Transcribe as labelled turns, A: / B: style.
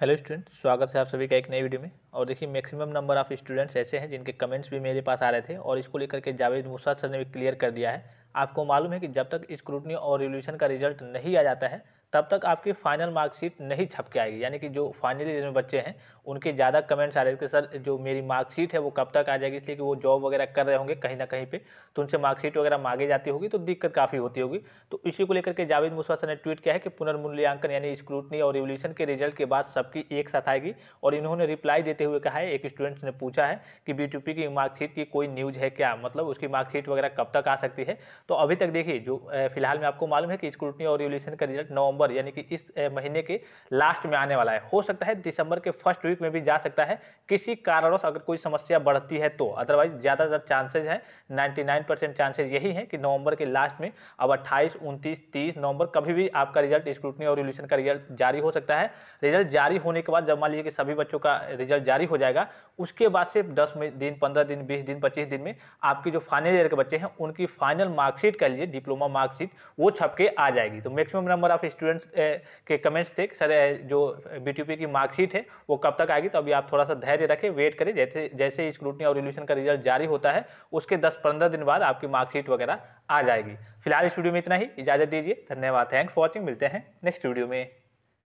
A: hello student स्वागत है आप सभी का एक नई वीडियो में और देखिए मैक्सिमम नंबर ऑफ़ स्टूडेंट्स ऐसे हैं जिनके कमेंट्स भी मेरे पास आ रहे थे और इसको लेकर के जावेद मुसा सर ने भी क्लियर कर दिया है आपको मालूम है कि जब तक स्क्रूटनी और रिवोल्यूशन का रिजल्ट नहीं आ जाता है तब तक आपकी फाइनल मार्कशीट नहीं छप के आएगी यानी कि जो फाइनल ईयर में बच्चे हैं उनके ज़्यादा कमेंट्स आ रहे थे कि सर जो मेरी मार्कशीट है वो कब तक आ जाएगी इसलिए कि वो जॉब वगैरह कर रहे होंगे कहीं ना कहीं पे तो उनसे मार्कशीट वगैरह मांगे जाती होगी तो दिक्कत काफ़ी होती होगी तो इसी को लेकर के जावेद मुस्वासा ने ट्वीट किया है कि पुनर्मूल्यांकन यानी स्क्रूटनी और रिवोल्यूशन के रिजल्ट के बाद सबकी एक साथ आएगी और इन्होंने रिप्लाई देते हुए कहा है एक स्टूडेंट्स ने पूछा है कि बी की मार्कशीट की कोई न्यूज़ है क्या मतलब उसकी मार्कशीट वगैरह कब तक आ सकती है तो अभी तक देखिए जो फिलहाल में आपको मालूम है कि स्क्रूटनी और रिवोल्यूशन का रिजल्ट नौ नवंबर यानी कि इस महीने के लास्ट में आने वाला है हो सकता है दिसंबर के फर्स्ट वीक में भी जा सकता है किसी कारणवश अगर कोई समस्या बढ़ती है तो अदरवाइज ज़्यादातर चांसेज हैं 99 चांसेज यही हैं कि नवंबर के लास्ट में अब अट्ठाईस उनतीस तीस नवंबर कभी भी आपका रिजल्ट स्क्रूटनी और रिल्यूशन का रिजल्ट जारी हो सकता है रिजल्ट जारी होने के बाद जब मान लीजिए कि सभी बच्चों का रिजल्ट जारी हो जाएगा उसके बाद सिर्फ दस दिन पंद्रह दिन बीस दिन पच्चीस दिन में आपकी जो फाइनल ईयर के बच्चे हैं उनकी फाइनल मार्कशीट कह लीजिए डिप्लोमा मार्कशीट वो छप के आ जाएगी तो maximum number of student students eh, के कमेंट्स थे सर eh, जो बी की मार्कशीट है वो कब तक आएगी तो अभी आप थोड़ा सा धैर्य रखें वेट करें जैसे जैसे स्क्रूटनी और रिल्यूशन का रिजल्ट जारी होता है उसके दस पंद्रह दिन बाद आपकी मार्कशीट वगैरह आ जाएगी फिलहाल इस वीडियो में इतना ही इजाजत दीजिए धन्यवाद थैंक्स फॉर वॉचिंग मिलते हैं नेक्स्ट वीडियो में